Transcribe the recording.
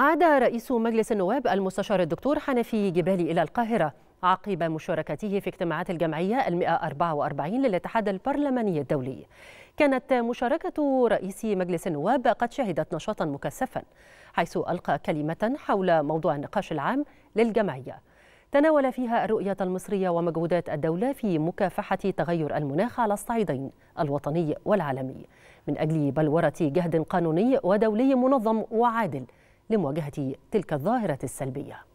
عاد رئيس مجلس النواب المستشار الدكتور حنفي جبالي إلى القاهرة عقب مشاركته في اجتماعات الجمعية المئة 144 للاتحاد البرلماني الدولي كانت مشاركة رئيس مجلس النواب قد شهدت نشاطا مكثفا حيث ألقى كلمة حول موضوع النقاش العام للجمعية تناول فيها الرؤية المصرية ومجهودات الدولة في مكافحة تغير المناخ على الصعيدين الوطني والعالمي من أجل بلورة جهد قانوني ودولي منظم وعادل لمواجهة تلك الظاهرة السلبية